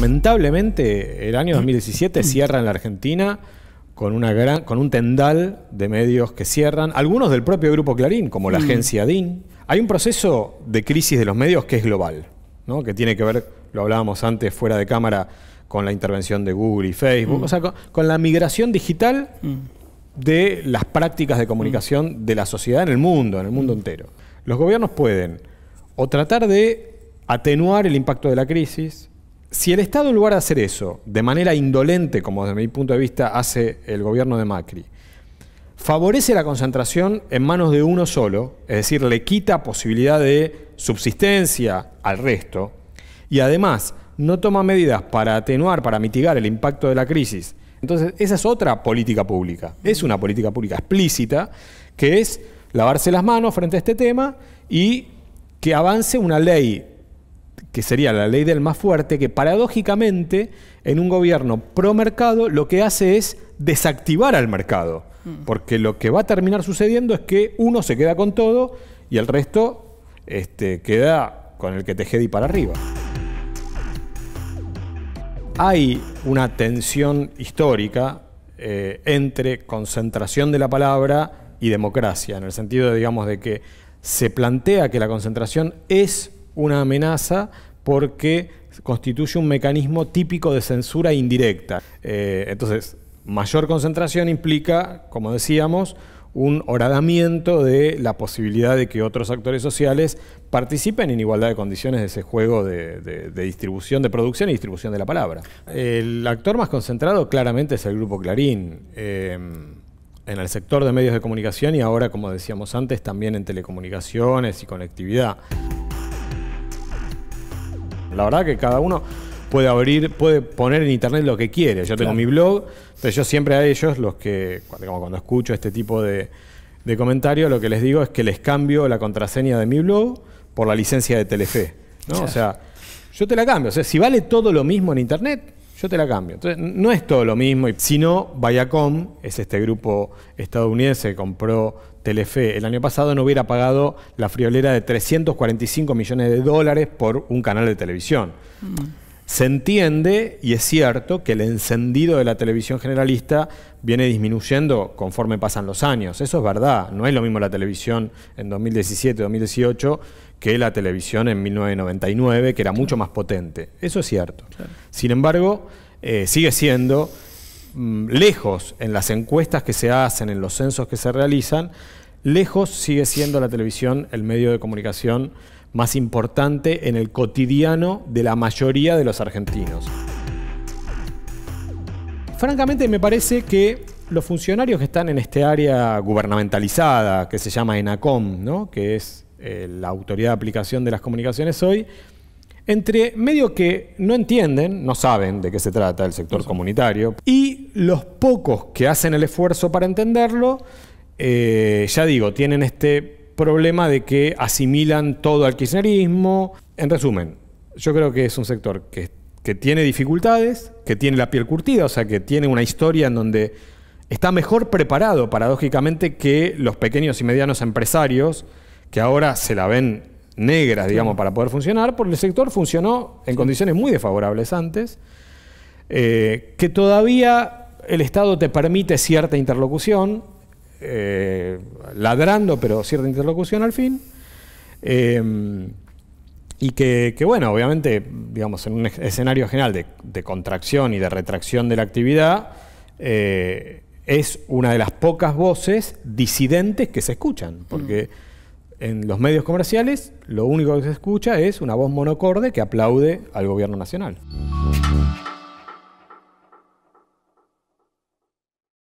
lamentablemente, el año 2017 cierra en la Argentina con, un tendal de medios que cierran, algunos del propio Grupo Clarín, como la mm. agencia DIN. Hay un proceso de crisis de los medios que es global, ¿no? que tiene que ver, lo hablábamos antes fuera de cámara, con la intervención de Google y Facebook, mm. o sea, con, la migración digital mm. de las prácticas de comunicación de la sociedad en el mundo, en el mundo entero. Los gobiernos pueden o tratar de atenuar el impacto de la crisis, si el Estado, en lugar de hacer eso, de manera indolente, como desde mi punto de vista hace el gobierno de Macri, favorece la concentración en manos de uno solo, es decir, le quita posibilidad de subsistencia al resto, y además no toma medidas para atenuar, para mitigar el impacto de la crisis. Entonces, esa es otra política pública, es una política pública explícita, que es lavarse las manos frente a este tema y que avance una ley que sería la ley del más fuerte, que paradójicamente en un gobierno pro mercado lo que hace es desactivar al mercado, mm. porque lo que va a terminar sucediendo es que uno se queda con todo y el resto este, queda con el que te y para arriba. Hay una tensión histórica eh, entre concentración de la palabra y democracia, en el sentido, digamos, de que se plantea que la concentración es una amenaza porque constituye un mecanismo típico de censura indirecta. Eh, entonces, mayor concentración implica, como decíamos, un horadamiento de la posibilidad de que otros actores sociales participen en igualdad de condiciones de ese juego de, distribución, de producción y distribución de la palabra. El actor más concentrado claramente es el Grupo Clarín, eh, en el sector de medios de comunicación y ahora, como decíamos antes, también en telecomunicaciones y conectividad. La verdad que cada uno puede abrir, puede poner en internet lo que quiere. Yo tengo mi blog, pero yo siempre a ellos, los que, cuando escucho este tipo de, comentarios, lo que les digo es que les cambio la contraseña de mi blog por la licencia de Telefe. O sea, yo te la cambio. O sea, si vale todo lo mismo en internet, yo te la cambio. Entonces, no es todo lo mismo, sino Viacom, es este grupo estadounidense que compró Telefe el año pasado no hubiera pagado la friolera de 345 millones de dólares por un canal de televisión. Mm. Se entiende, y es cierto, que el encendido de la televisión generalista viene disminuyendo conforme pasan los años. Eso es verdad. No es lo mismo la televisión en 2017, 2018 que la televisión en 1999, que era mucho más potente. Eso es cierto. Sin embargo, eh, sigue siendo Mm, lejos en las encuestas que se hacen, en los censos que se realizan, lejos sigue siendo la televisión el medio de comunicación más importante en el cotidiano de la mayoría de los argentinos. Francamente me parece que los funcionarios que están en este área gubernamentalizada, que se llama ENACOM, ¿no? que es eh, la autoridad de aplicación de las comunicaciones hoy, entre medio que no entienden, no saben de qué se trata el sector comunitario, y los pocos que hacen el esfuerzo para entenderlo, eh, ya digo, tienen este problema de que asimilan todo al kirchnerismo. En resumen, yo creo que es un sector que, que tiene dificultades, que tiene la piel curtida, o sea, que tiene una historia en donde está mejor preparado, paradójicamente, que los pequeños y medianos empresarios que ahora se la ven negras, digamos, para poder funcionar, porque el sector funcionó en condiciones muy desfavorables antes, eh, que todavía el Estado te permite cierta interlocución, eh, ladrando, pero cierta interlocución al fin, eh, y que, bueno, obviamente, digamos, en un escenario general de, contracción y de retracción de la actividad, es una de las pocas voces disidentes que se escuchan, porque... Mm en los medios comerciales lo único que se escucha es una voz monocorde que aplaude al gobierno nacional.